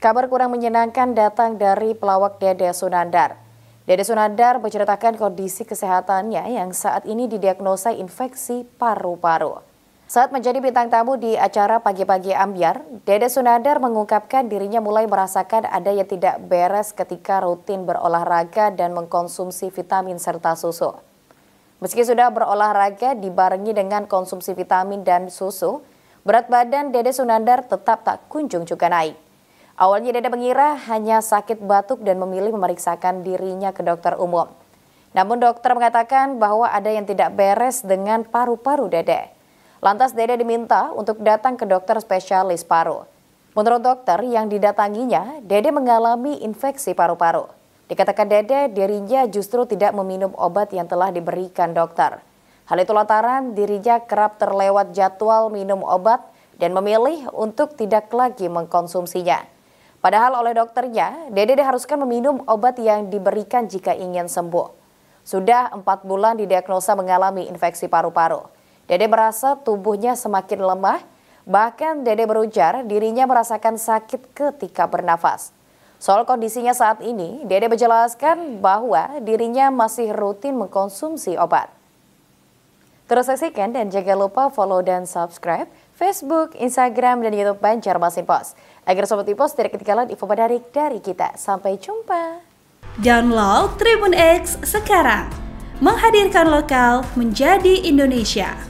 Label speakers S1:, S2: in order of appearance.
S1: Kabar kurang menyenangkan datang dari pelawak Dede Sunandar. Dede Sunandar menceritakan kondisi kesehatannya yang saat ini didiagnosa infeksi paru-paru. Saat menjadi bintang tamu di acara pagi-pagi ambiar, Dede Sunandar mengungkapkan dirinya mulai merasakan ada yang tidak beres ketika rutin berolahraga dan mengkonsumsi vitamin serta susu. Meski sudah berolahraga dibarengi dengan konsumsi vitamin dan susu, berat badan Dede Sunandar tetap tak kunjung juga naik. Awalnya Dede mengira hanya sakit batuk dan memilih memeriksakan dirinya ke dokter umum. Namun dokter mengatakan bahwa ada yang tidak beres dengan paru-paru Dede. Lantas Dede diminta untuk datang ke dokter spesialis paru. Menurut dokter yang didatanginya, Dede mengalami infeksi paru-paru. Dikatakan Dede dirinya justru tidak meminum obat yang telah diberikan dokter. Hal itu lantaran dirinya kerap terlewat jadwal minum obat dan memilih untuk tidak lagi mengkonsumsinya. Padahal oleh dokternya, Dede haruskan meminum obat yang diberikan jika ingin sembuh. Sudah empat bulan didiagnosa mengalami infeksi paru-paru. Dede merasa tubuhnya semakin lemah, bahkan Dede berujar dirinya merasakan sakit ketika bernafas. Soal kondisinya saat ini, Dede menjelaskan bahwa dirinya masih rutin mengkonsumsi obat. Terus saksikan dan jangan lupa follow dan subscribe Facebook, Instagram, dan Youtube Banjarmasin Post. Agar Sobat Pos tidak ketinggalan info menarik dari kita. Sampai jumpa. Download Tribun X sekarang. Menghadirkan lokal menjadi Indonesia.